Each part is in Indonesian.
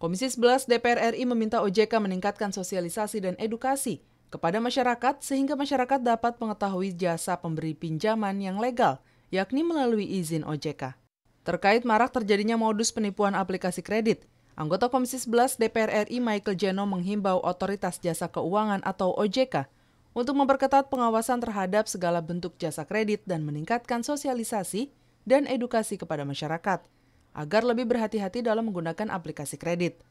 Komisi 11 DPR RI meminta OJK meningkatkan sosialisasi dan edukasi kepada masyarakat sehingga masyarakat dapat mengetahui jasa pemberi pinjaman yang legal, yakni melalui izin OJK. Terkait marak terjadinya modus penipuan aplikasi kredit, anggota Komisi 11 DPR RI Michael Jeno menghimbau Otoritas Jasa Keuangan atau OJK untuk memperketat pengawasan terhadap segala bentuk jasa kredit dan meningkatkan sosialisasi dan edukasi kepada masyarakat agar lebih berhati-hati dalam menggunakan aplikasi kredit.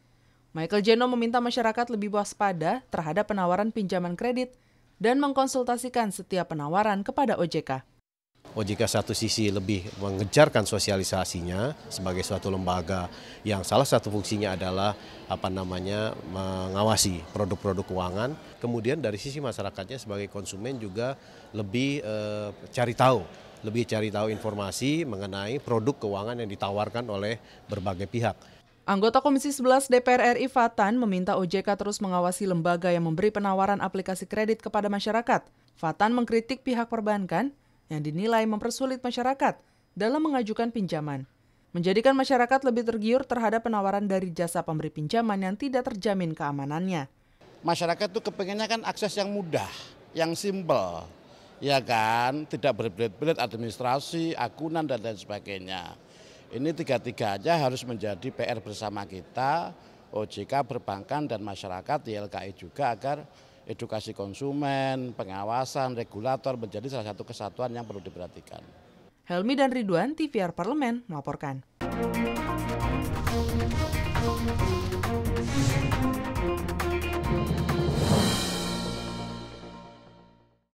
Michael Jeno meminta masyarakat lebih waspada terhadap penawaran pinjaman kredit dan mengkonsultasikan setiap penawaran kepada OJK. OJK oh, satu sisi lebih mengejarkan sosialisasinya sebagai suatu lembaga yang salah satu fungsinya adalah apa namanya mengawasi produk-produk keuangan. Kemudian dari sisi masyarakatnya sebagai konsumen juga lebih eh, cari tahu, lebih cari tahu informasi mengenai produk keuangan yang ditawarkan oleh berbagai pihak. Anggota Komisi 11 DPR RI Fatan meminta OJK terus mengawasi lembaga yang memberi penawaran aplikasi kredit kepada masyarakat. Fatan mengkritik pihak perbankan yang dinilai mempersulit masyarakat dalam mengajukan pinjaman, menjadikan masyarakat lebih tergiur terhadap penawaran dari jasa pemberi pinjaman yang tidak terjamin keamanannya. Masyarakat itu kepengennya kan akses yang mudah, yang simple, ya kan, tidak berbelit-belit administrasi, akunan dan lain sebagainya. Ini tiga tiga aja harus menjadi PR bersama kita, OJK, perbankan dan masyarakat, YLKI juga agar edukasi konsumen, pengawasan, regulator menjadi salah satu kesatuan yang perlu diperhatikan. Helmi dan Ridwan, TVR Parlemen melaporkan.